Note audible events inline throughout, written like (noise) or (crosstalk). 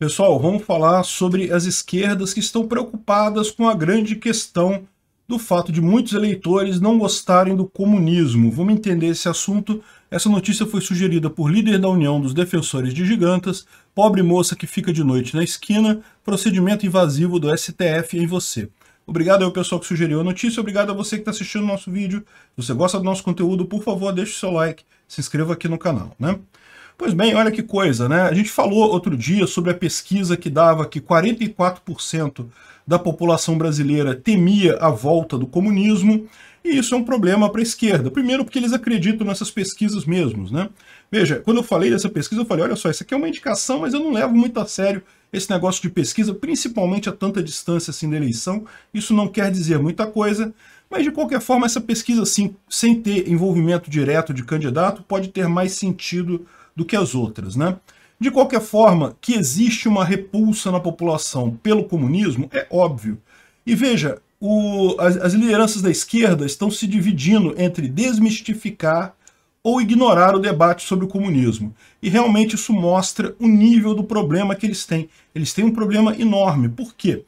Pessoal, vamos falar sobre as esquerdas que estão preocupadas com a grande questão do fato de muitos eleitores não gostarem do comunismo. Vamos entender esse assunto. Essa notícia foi sugerida por líder da União dos Defensores de Gigantas, pobre moça que fica de noite na esquina, procedimento invasivo do STF em você. Obrigado ao pessoal que sugeriu a notícia, obrigado a você que está assistindo o nosso vídeo. Se você gosta do nosso conteúdo, por favor, deixe o seu like, se inscreva aqui no canal, né? Pois bem, olha que coisa, né? A gente falou outro dia sobre a pesquisa que dava que 44% da população brasileira temia a volta do comunismo, e isso é um problema para a esquerda. Primeiro, porque eles acreditam nessas pesquisas mesmos, né? Veja, quando eu falei dessa pesquisa, eu falei, olha só, isso aqui é uma indicação, mas eu não levo muito a sério esse negócio de pesquisa, principalmente a tanta distância assim da eleição. Isso não quer dizer muita coisa, mas de qualquer forma, essa pesquisa, assim sem ter envolvimento direto de candidato, pode ter mais sentido do que as outras, né? De qualquer forma, que existe uma repulsa na população pelo comunismo é óbvio. E veja, o, as, as lideranças da esquerda estão se dividindo entre desmistificar ou ignorar o debate sobre o comunismo. E realmente isso mostra o nível do problema que eles têm. Eles têm um problema enorme. Por quê?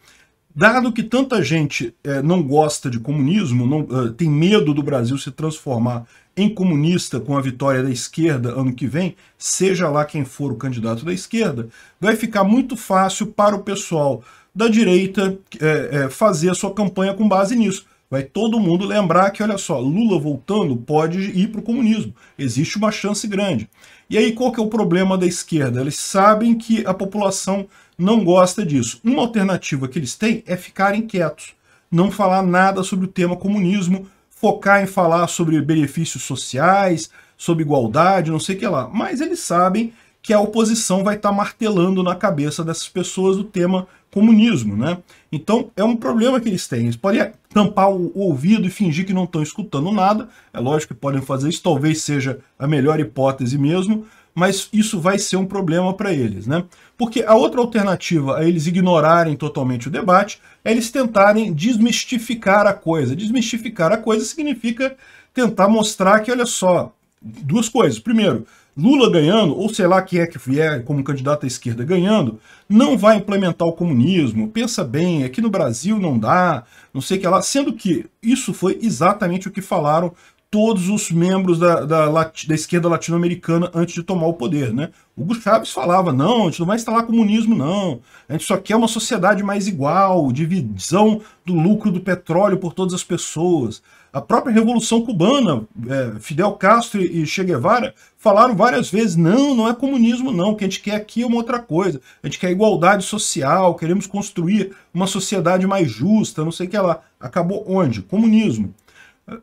Dado que tanta gente eh, não gosta de comunismo, não, eh, tem medo do Brasil se transformar em comunista com a vitória da esquerda ano que vem, seja lá quem for o candidato da esquerda, vai ficar muito fácil para o pessoal da direita eh, fazer a sua campanha com base nisso. Vai todo mundo lembrar que, olha só, Lula voltando pode ir para o comunismo. Existe uma chance grande. E aí, qual que é o problema da esquerda? Eles sabem que a população não gosta disso. Uma alternativa que eles têm é ficarem quietos, não falar nada sobre o tema comunismo, focar em falar sobre benefícios sociais, sobre igualdade, não sei o que lá. Mas eles sabem que a oposição vai estar tá martelando na cabeça dessas pessoas o tema comunismo, né? Então é um problema que eles têm. Eles podem tampar o ouvido e fingir que não estão escutando nada. É lógico que podem fazer isso, talvez seja a melhor hipótese mesmo, mas isso vai ser um problema para eles, né? Porque a outra alternativa a eles ignorarem totalmente o debate é eles tentarem desmistificar a coisa. Desmistificar a coisa significa tentar mostrar que, olha só, duas coisas. Primeiro, Lula ganhando, ou sei lá quem é que vier como candidato à esquerda ganhando, não vai implementar o comunismo. Pensa bem, aqui no Brasil não dá, não sei o que lá. Sendo que isso foi exatamente o que falaram todos os membros da, da, da esquerda latino-americana antes de tomar o poder. Né? Hugo Chávez falava, não, a gente não vai instalar comunismo, não. A gente só quer uma sociedade mais igual, divisão do lucro do petróleo por todas as pessoas. A própria Revolução Cubana, é, Fidel Castro e Che Guevara falaram várias vezes, não, não é comunismo não, o que a gente quer aqui é uma outra coisa. A gente quer igualdade social, queremos construir uma sociedade mais justa, não sei o que lá. Acabou onde? Comunismo.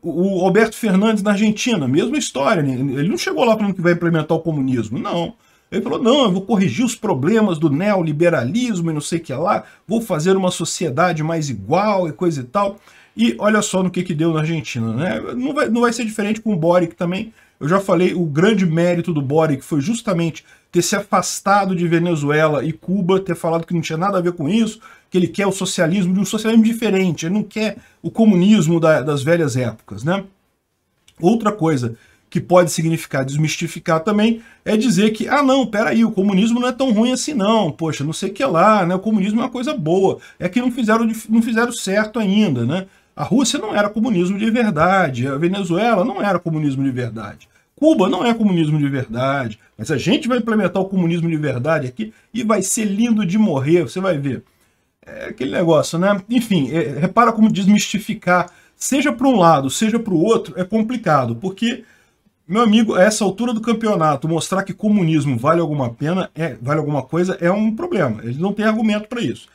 O Roberto Fernandes na Argentina, mesma história. Né? Ele não chegou lá falando que vai implementar o comunismo, não. Ele falou, não, eu vou corrigir os problemas do neoliberalismo e não sei o que lá, vou fazer uma sociedade mais igual e coisa e tal. E olha só no que, que deu na Argentina, né? Não vai, não vai ser diferente com o Boric também. Eu já falei, o grande mérito do Boric foi justamente ter se afastado de Venezuela e Cuba, ter falado que não tinha nada a ver com isso, que ele quer o socialismo de um socialismo diferente, ele não quer o comunismo da, das velhas épocas, né? Outra coisa que pode significar desmistificar também é dizer que, ah não, peraí, o comunismo não é tão ruim assim não, poxa, não sei o que lá, né? O comunismo é uma coisa boa, é que não fizeram, não fizeram certo ainda, né? A Rússia não era comunismo de verdade, a Venezuela não era comunismo de verdade. Cuba não é comunismo de verdade, mas a gente vai implementar o comunismo de verdade aqui e vai ser lindo de morrer, você vai ver. É aquele negócio, né? Enfim, é, repara como desmistificar, seja para um lado, seja para o outro, é complicado, porque, meu amigo, a essa altura do campeonato, mostrar que comunismo vale alguma pena, é, vale alguma coisa, é um problema. Eles não têm argumento para isso.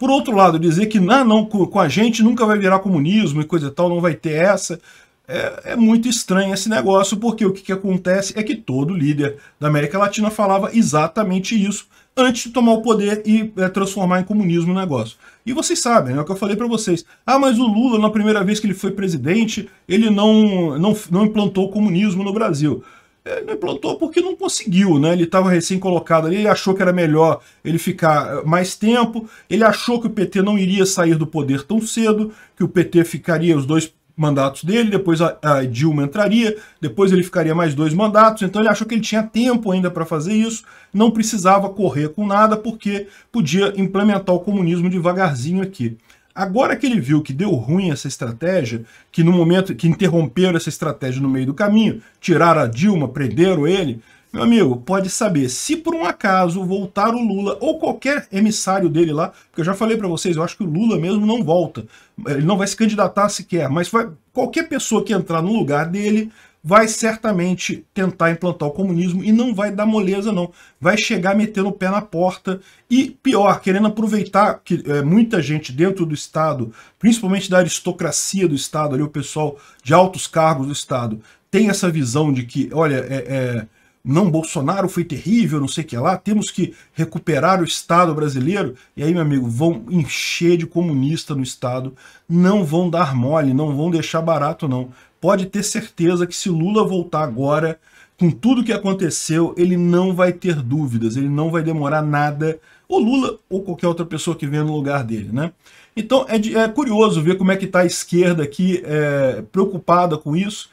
Por outro lado, dizer que ah, não, não, com a gente nunca vai virar comunismo e coisa e tal, não vai ter essa. É, é, muito estranho esse negócio, porque o que, que acontece é que todo líder da América Latina falava exatamente isso antes de tomar o poder e é, transformar em comunismo o negócio. E vocês sabem, é o que eu falei para vocês. Ah, mas o Lula, na primeira vez que ele foi presidente, ele não, não, não implantou o comunismo no Brasil. É, não implantou é porque não conseguiu, né? Ele estava recém-colocado ali, ele achou que era melhor ele ficar eh, mais tempo, ele achou que o PT não iria sair do poder tão cedo, que o PT ficaria os dois mandatos dele, depois a, a Dilma entraria, depois ele ficaria mais dois mandatos, então ele achou que ele tinha tempo ainda para fazer isso, não precisava correr com nada porque podia implementar o comunismo devagarzinho aqui. Agora que ele viu que deu ruim essa estratégia, que no momento que interromperam essa estratégia no meio do caminho, tiraram a Dilma, prenderam ele, meu amigo, pode saber, se por um acaso voltar o Lula ou qualquer emissário dele lá, porque eu já falei para vocês, eu acho que o Lula mesmo não volta, ele não vai se candidatar sequer, mas vai, qualquer pessoa que entrar no lugar dele vai certamente tentar implantar o comunismo e não vai dar moleza não, vai chegar metendo o pé na porta e pior, querendo aproveitar que é, muita gente dentro do Estado, principalmente da aristocracia do Estado, ali o pessoal de altos cargos do Estado, tem essa visão de que, olha, é, é não, Bolsonaro foi terrível, não sei o que lá, temos que recuperar o Estado brasileiro. E aí, meu amigo, vão encher de comunista no Estado, não vão dar mole, não vão deixar barato, não. Pode ter certeza que se Lula voltar agora, com tudo que aconteceu, ele não vai ter dúvidas, ele não vai demorar nada, O Lula ou qualquer outra pessoa que venha no lugar dele, né? Então é, de, é curioso ver como é que está a esquerda aqui é, preocupada com isso,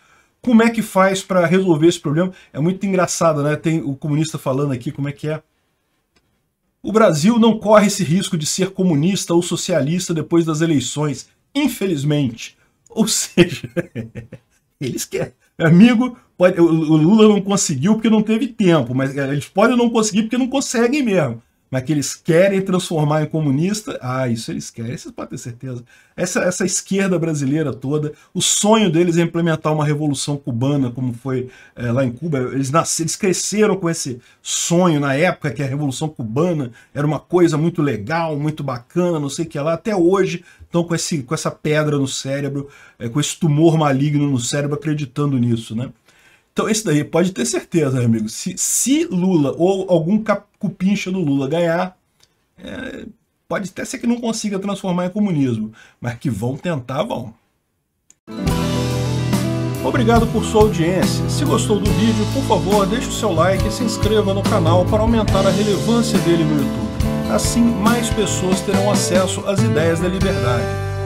como é que faz para resolver esse problema? É muito engraçado, né? Tem o comunista falando aqui como é que é. O Brasil não corre esse risco de ser comunista ou socialista depois das eleições, infelizmente. Ou seja, (laughs) eles querem. É. amigo, pode, o Lula não conseguiu porque não teve tempo, mas é, eles podem não conseguir porque não conseguem mesmo mas que eles querem transformar em comunista, ah, isso eles querem, vocês podem ter certeza. Essa, essa esquerda brasileira toda, o sonho deles é implementar uma revolução cubana, como foi é, lá em Cuba. Eles, nasceram, eles cresceram com esse sonho na época que a revolução cubana era uma coisa muito legal, muito bacana, não sei o que lá. Até hoje estão com, com essa pedra no cérebro, é, com esse tumor maligno no cérebro, acreditando nisso, né? Então, esse daí pode ter certeza, meu amigo. Se, se Lula ou algum cupincha do Lula ganhar, é, pode até ser que não consiga transformar em comunismo, mas que vão tentar, vão. Obrigado por sua audiência. Se gostou do vídeo, por favor, deixe o seu like e se inscreva no canal para aumentar a relevância dele no YouTube. Assim, mais pessoas terão acesso às ideias da liberdade